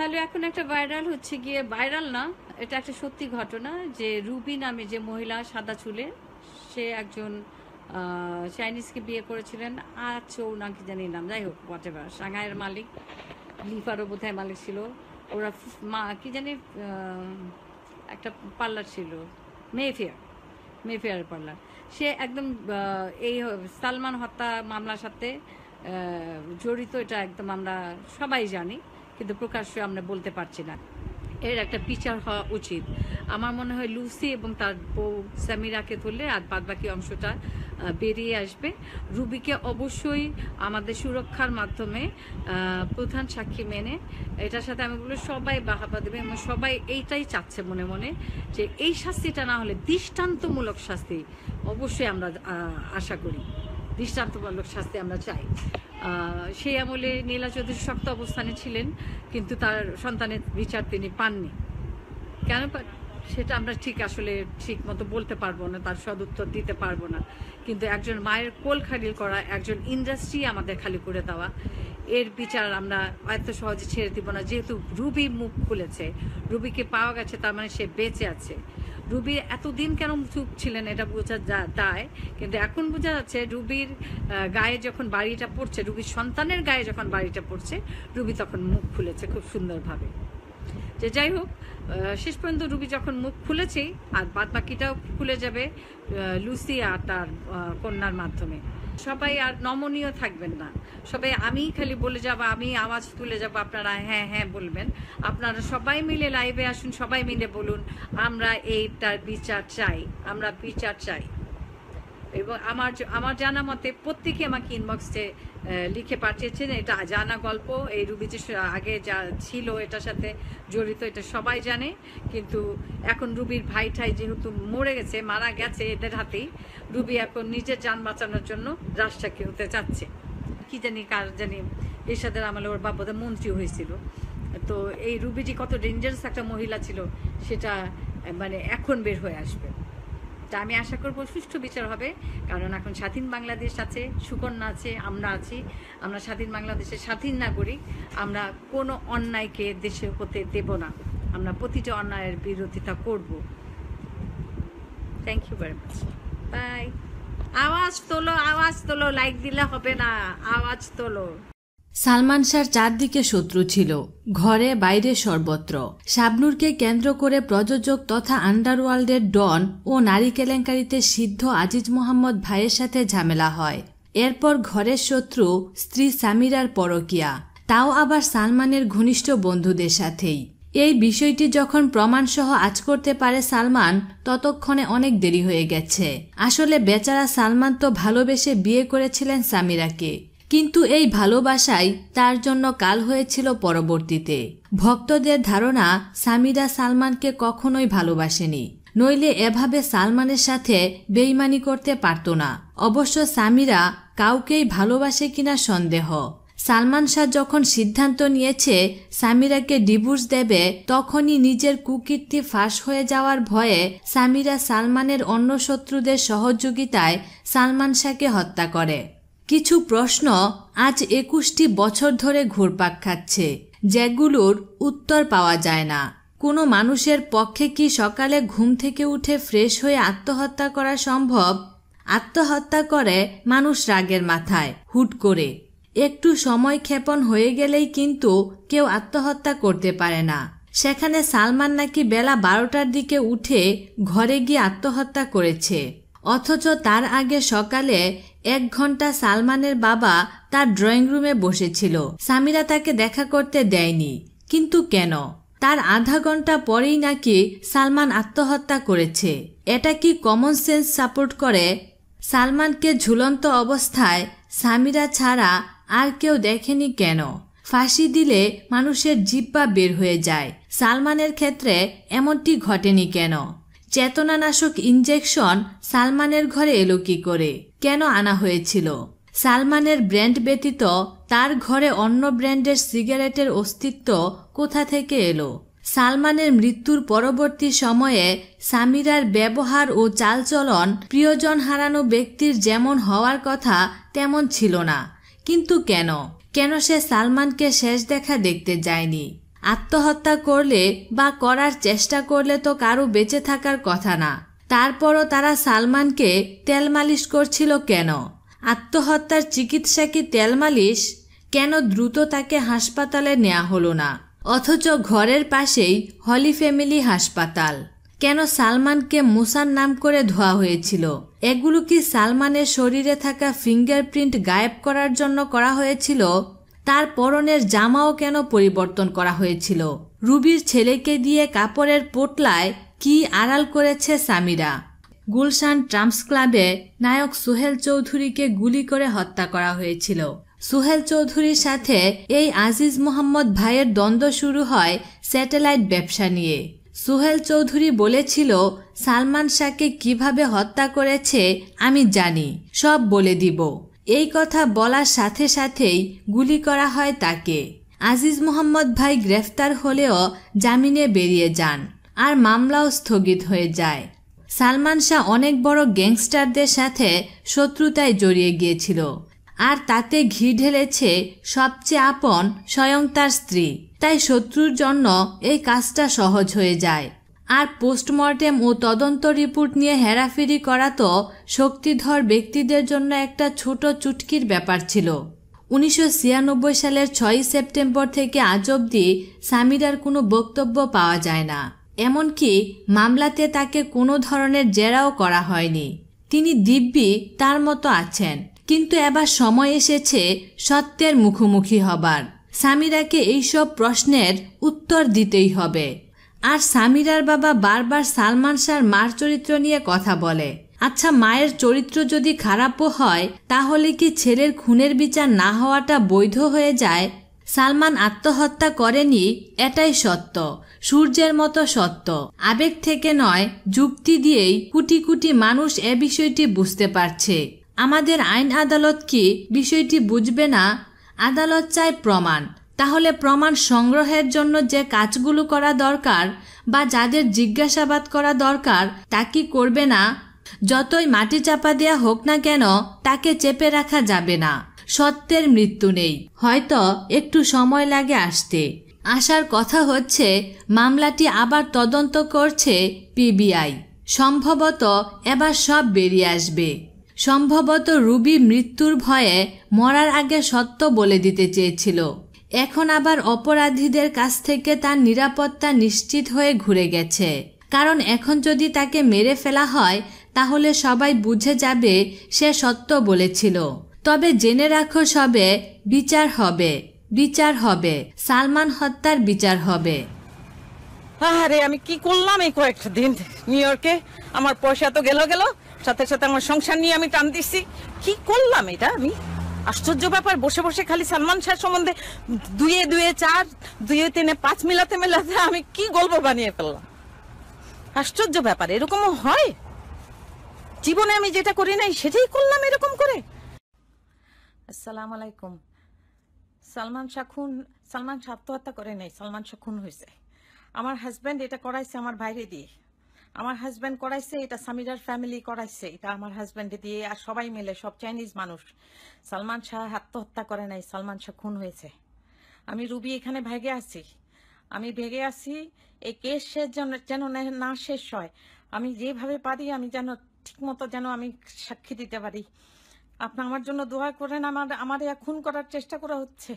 hello এখন একটা viral হচ্ছে গিয়ে ভাইরাল না এটা একটা সত্যি ঘটনা যে রুবি নামে যে মহিলা সাদা চুলে সে একজন চাইনিজকে বিয়ে করেছিলেন আর চৌ না কি জানি নাম যাই হোক বটেবার সাংহাইয়ের মালিক লিফারও বোধহয় মালিক ছিল ওরা মা কি জানি একটা পার্লার ছিল মেফেয়ার মেফেয়ার পার্লার সে একদম এই সালমান হত্যা মামলার সাথে জড়িত এটা একদম আমরা সবাই জানি কিন্তু প্রকাশ্যে আমরা বলতে পারছি না এর একটা বিচার হওয়া উচিত আমার মনে হয় লুসি এবং তার বউ সামিরাকে ধরলে আর বাদ বাকি অংশটা বেরিয়ে আসবে রুবিকে অবশ্যই আমাদের সুরক্ষার মাধ্যমে প্রধান সাক্ষী মেনে এটার সাথে আমি বলবো সবাই বাহাবা দেবে এবং সবাই এইটাই চাচ্ছে মনে মনে যে এই শাস্তিটা না হলে দৃষ্টান্তমূলক শাস্তি অবশ্যই আমরা আশা করি দৃষ্টান্তমূলক শাস্তি আমরা চাই সেই আমলে নীলা চৌধুরী শক্ত অবস্থানে ছিলেন কিন্তু তার সন্তানের বিচার তিনি পাননি কেন সেটা আমরা ঠিক আসলে ঠিক মতো বলতে পারবো না তার সদুত্তর দিতে পারবো না কিন্তু একজন মায়ের কোল খালিল করা একজন ইন্ডাস্ট্রি আমাদের খালি করে দেওয়া এর বিচার আমরা এত সহজে ছেড়ে দিব না যেহেতু রুবি মুখ খুলেছে রুবিকে পাওয়া গেছে তার মানে সে বেঁচে আছে রুবির এতদিন কেন চুপ ছিলেন এটা বোঝা যা দায় কিন্তু এখন বোঝা যাচ্ছে রুবির গায়ে যখন বাড়িটা পড়ছে রুবির সন্তানের গায়ে যখন বাড়িটা পড়ছে রুবি তখন মুখ খুলেছে খুব সুন্দরভাবে যে যাই হোক শেষ পর্যন্ত রুবি যখন মুখ খুলেছে আর বাদ বাকিটাও খুলে যাবে লুসি আর তার কন্যার মাধ্যমে সবাই আর নমনীয় থাকবেন না সবাই আমি খালি বলে যাব আমি আওয়াজ তুলে যাব আপনারা হ্যাঁ হ্যাঁ বলবেন আপনারা সবাই মিলে লাইভে আসুন সবাই মিলে বলুন আমরা এইটার বিচার চাই আমরা বিচার চাই এবং আমার আমার জানা মতে প্রত্যেকে আমাকে ইনবক্সে লিখে পাঠিয়েছেন এটা জানা গল্প এই রুবি যে আগে যা ছিল এটার সাথে জড়িত এটা সবাই জানে কিন্তু এখন রুবির ভাই ঠাই যেহেতু মরে গেছে মারা গেছে এদের হাতেই রুবি এখন নিজের যান বাঁচানোর জন্য রাস্তা কিনতে চাচ্ছে কি জানি কার জানি এর সাথে আমার ওর বাবাদের মন্ত্রী হয়েছিল তো এই রুবিটি কত ডেঞ্জারাস একটা মহিলা ছিল সেটা মানে এখন বের হয়ে আসবে এটা আমি আশা করবো সুষ্ঠু বিচার হবে কারণ এখন স্বাধীন বাংলাদেশ আছে সুকন্যা আছে আমরা আছি আমরা স্বাধীন বাংলাদেশের স্বাধীন নাগরিক আমরা কোনো অন্যায়কে দেশে হতে দেব না আমরা প্রতিটা অন্যায়ের বিরোধিতা করব thank you very much bye আওয়াজ তোলো আওয়াজ তোলো লাইক দিলে হবে না আওয়াজ তোলো সালমান শাহর চারদিকে শত্রু ছিল ঘরে বাইরে সর্বত্র শাবনুরকে কেন্দ্র করে প্রযোজক তথা আন্ডারওয়ার্ল্ডের ডন ও নারী কেলেঙ্কারিতে সিদ্ধ আজিজ মোহাম্মদ ভাইয়ের সাথে ঝামেলা হয় এরপর ঘরের শত্রু স্ত্রী সামিরার পরকিয়া তাও আবার সালমানের ঘনিষ্ঠ বন্ধুদের সাথেই এই বিষয়টি যখন প্রমাণসহ আজ করতে পারে সালমান ততক্ষণে অনেক দেরি হয়ে গেছে আসলে বেচারা সালমান তো ভালোবেসে বিয়ে করেছিলেন সামিরাকে কিন্তু এই ভালোবাসাই তার জন্য কাল হয়েছিল পরবর্তীতে ভক্তদের ধারণা সামিদা সালমানকে কখনোই ভালোবাসেনি নইলে এভাবে সালমানের সাথে বেইমানি করতে পারত না অবশ্য সামিরা কাউকেই ভালোবাসে কিনা সন্দেহ সালমান শাহ যখন সিদ্ধান্ত নিয়েছে সামিরাকে ডিভোর্স দেবে তখনই নিজের কুকীর্তি ফাঁস হয়ে যাওয়ার ভয়ে সামিরা সালমানের অন্য শত্রুদের সহযোগিতায় সালমান শাহকে হত্যা করে কিছু প্রশ্ন আজ একুশটি বছর ধরে ঘুরপাক খাচ্ছে যেগুলোর উত্তর পাওয়া যায় না কোনো মানুষের পক্ষে কি সকালে ঘুম থেকে উঠে ফ্রেশ হয়ে আত্মহত্যা করা সম্ভব আত্মহত্যা করে মানুষ রাগের মাথায় হুট করে একটু সময় ক্ষেপণ হয়ে গেলেই কিন্তু কেউ আত্মহত্যা করতে পারে না সেখানে সালমান নাকি বেলা বারোটার দিকে উঠে ঘরে গিয়ে আত্মহত্যা করেছে অথচ তার আগে সকালে এক ঘন্টা সালমানের বাবা তার ড্রয়িং রুমে বসেছিল সামিরা তাকে দেখা করতে দেয়নি কিন্তু কেন তার আধা ঘন্টা পরেই নাকি সালমান আত্মহত্যা করেছে এটা কি কমন সেন্স সাপোর্ট করে সালমানকে ঝুলন্ত অবস্থায় সামিরা ছাড়া আর কেউ দেখেনি কেন ফাঁসি দিলে মানুষের জিব্বা বের হয়ে যায় সালমানের ক্ষেত্রে এমনটি ঘটেনি কেন চেতনানাশক ইঞ্জেকশন সালমানের ঘরে এলো কি করে কেন আনা হয়েছিল সালমানের ব্র্যান্ড ব্যতীত তার ঘরে অন্য ব্র্যান্ডের সিগারেটের অস্তিত্ব কোথা থেকে এলো সালমানের মৃত্যুর পরবর্তী সময়ে সামিরার ব্যবহার ও চালচলন প্রিয়জন হারানো ব্যক্তির যেমন হওয়ার কথা তেমন ছিল না কিন্তু কেন কেন সে সালমানকে শেষ দেখা দেখতে যায়নি আত্মহত্যা করলে বা করার চেষ্টা করলে তো কারো বেঁচে থাকার কথা না তারপরও তারা সালমানকে তেল মালিশ করছিল কেন আত্মহত্যার চিকিৎসা কি তেল মালিশ কেন দ্রুত তাকে হাসপাতালে নেওয়া হলো না অথচ ঘরের পাশেই হলি ফ্যামিলি হাসপাতাল কেন সালমানকে মুসার নাম করে ধোয়া হয়েছিল এগুলো কি সালমানের শরীরে থাকা ফিঙ্গারপ্রিন্ট গায়েব করার জন্য করা হয়েছিল তার পরনের জামাও কেন পরিবর্তন করা হয়েছিল রুবির ছেলেকে দিয়ে কাপড়ের পোটলায় কি আড়াল করেছে সামিরা গুলশান ট্রাম্পস ক্লাবে নায়ক সোহেল চৌধুরীকে গুলি করে হত্যা করা হয়েছিল সোহেল চৌধুরীর সাথে এই আজিজ মোহাম্মদ ভাইয়ের দ্বন্দ্ব শুরু হয় স্যাটেলাইট ব্যবসা নিয়ে সোহেল চৌধুরী বলেছিল সালমান শাহকে কিভাবে হত্যা করেছে আমি জানি সব বলে দিব এই কথা বলার সাথে সাথেই গুলি করা হয় তাকে আজিজ মোহাম্মদ ভাই গ্রেফতার হলেও জামিনে বেরিয়ে যান আর মামলাও স্থগিত হয়ে যায় সালমান শাহ অনেক বড় গ্যাংস্টারদের সাথে শত্রুতায় জড়িয়ে গিয়েছিল আর তাতে ঘি ঢেলেছে সবচেয়ে আপন স্বয়ং তার স্ত্রী তাই শত্রুর জন্য এই কাজটা সহজ হয়ে যায় আর পোস্টমর্টেম ও তদন্ত রিপোর্ট নিয়ে হেরাফেরি করা তো শক্তিধর ব্যক্তিদের জন্য একটা ছোট চুটকির ব্যাপার ছিল উনিশশো সালের ছয়ই সেপ্টেম্বর থেকে আজ অবধি সামিরার কোনো বক্তব্য পাওয়া যায় না এমনকি মামলাতে তাকে কোনো ধরনের জেরাও করা হয়নি তিনি দিব্যি তার মতো আছেন কিন্তু এবার সময় এসেছে সত্যের মুখোমুখি হবার সামিরাকে এইসব প্রশ্নের উত্তর দিতেই হবে আর সামিরার বাবা বারবার সালমান শাহর মার চরিত্র নিয়ে কথা বলে আচ্ছা মায়ের চরিত্র যদি খারাপও হয় তাহলে কি ছেলের খুনের বিচার না হওয়াটা বৈধ হয়ে যায় সালমান আত্মহত্যা করেনি এটাই সত্য সূর্যের মতো সত্য আবেগ থেকে নয় যুক্তি দিয়েই কোটি কোটি মানুষ এ বিষয়টি বুঝতে পারছে আমাদের আইন আদালত কি বিষয়টি বুঝবে না আদালত চায় প্রমাণ তাহলে প্রমাণ সংগ্রহের জন্য যে কাজগুলো করা দরকার বা যাদের জিজ্ঞাসাবাদ করা দরকার তা কি করবে না যতই মাটি চাপা দেয়া হোক না কেন তাকে চেপে রাখা যাবে না সত্যের মৃত্যু নেই হয়তো একটু সময় লাগে আসতে আসার কথা হচ্ছে মামলাটি আবার তদন্ত করছে পিবিআই সম্ভবত এবার সব বেরিয়ে আসবে সম্ভবত রুবি মৃত্যুর ভয়ে মরার আগে সত্য বলে দিতে চেয়েছিল এখন আবার অপরাধীদের কাছ থেকে তার নিরাপত্তা নিশ্চিত হয়ে ঘুরে গেছে কারণ এখন যদি তাকে মেরে ফেলা হয় তাহলে সবাই বুঝে যাবে সে সত্য বলেছিল তবে জেনে রাখো সবে বিচার হবে বিচার হবে সালমান হত্যার বিচার হবে আরে আমি কি করলাম এই কয়েকটা দিন নিউ ইয়র্কে আমার পয়সা তো গেল গেল সাথে সাথে আমার সংসার নিয়ে আমি টান দিচ্ছি কি করলাম এটা আমি আশ্চর্য ব্যাপার বসে বসে খালি সালমান শাহ সম্বন্ধে দুয়ে দুয়ে চার দুয়ে তিনে পাঁচ মিলাতে মেলাতে আমি কি গল্প বানিয়ে ফেললাম আশ্চর্য ব্যাপার এরকমও হয় জীবনে আমি যেটা করি নাই সেটাই করলাম এরকম করে আসসালাম আলাইকুম সালমান শাহ খুন সালমান শাহ আত্মহত্যা করে নাই সালমান শাহ খুন হয়েছে আমার হাজব্যান্ড এটা করাইছে আমার বাইরে দিয়ে আমার হাজব্যান্ড করাইছে এটা সামিরার ফ্যামিলি করাইছে এটা আমার হাজব্যান্ডে দিয়ে আর সবাই মিলে সব চাইনিজ মানুষ সালমান শাহ আত্মহত্যা করে নাই সালমান শাহ খুন হয়েছে আমি রুবি এখানে ভেগে আছি আমি ভেগে আছি এই কেস শেষ যেন যেন না শেষ হয় আমি যেভাবে পারি আমি যেন ঠিকমতো যেন আমি সাক্ষী দিতে পারি আপনি আমার জন্য দোয়া করেন আমার আমার খুন করার চেষ্টা করা হচ্ছে